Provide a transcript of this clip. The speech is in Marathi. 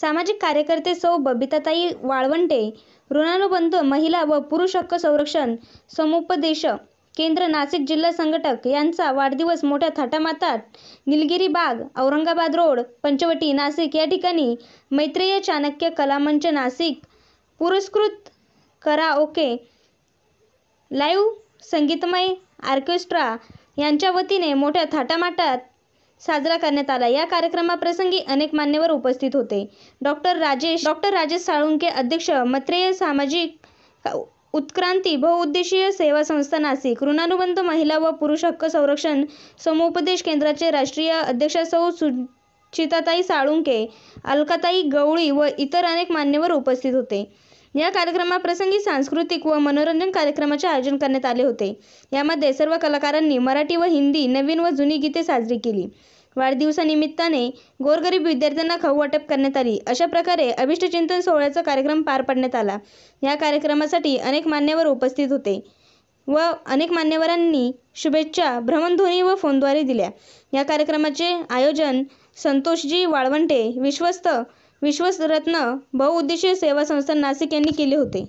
सामाजिक कार्यकर्ते सौ बबिताताई वाळवंटे ऋणानुबंध महिला व पुरुष हक्क संरक्षण समुपदेश केंद्र नाशिक जिल्हा संघटक यांचा वाढदिवस मोठ्या थाटामाटात निलगिरी बाग औरंगाबाद रोड पंचवटी नाशिक या ठिकाणी मैत्रेय चाणक्य कलामंच नाशिक पुरस्कृत करा ओके लाईव्ह संगीतमय ऑर्केस्ट्रा यांच्या वतीने मोठ्या थाटामाटात साजरा करण्यात आला या कार्यक्रमाप्रसंगी अनेक मान्यवर उपस्थित होते डॉक्टर राजेश डॉक्टर राजेश साळुंके अध्यक्ष मत्रेय सामाजिक उत्क्रांती बहुउद्देशीय सेवा संस्था नाशिक ऋणानुबंध महिला व पुरुष हक्क संरक्षण समुपदेश केंद्राचे राष्ट्रीय अध्यक्ष सौ सुचिताताई साळुंके अलकाताई गवळी व इतर अनेक मान्यवर उपस्थित होते या कार्यक्रमाप्रसंगी सांस्कृतिक व मनोरंजन कार्यक्रमाचे आयोजन करण्यात आले होते यामध्ये सर्व कलाकारांनी मराठी व हिंदी नवीन व जुनी गीते साजरी केली वाढदिवसानिमित्ताने गोरगरीब विद्यार्थ्यांना खाऊ वाटप करण्यात आली अशा प्रकारे अभिष्टचिंतन सोहळ्याचा कार्यक्रम पार पाडण्यात आला या कार्यक्रमासाठी अनेक मान्यवर उपस्थित होते व अनेक मान्यवरांनी शुभेच्छा भ्रमणध्वनी व फोनद्वारे दिल्या या कार्यक्रमाचे आयोजन संतोषजी वाळवंटे विश्वस्त विश्वसरत्न बहुउद्देशीय सेवा संस्था नाशिक यांनी केले होते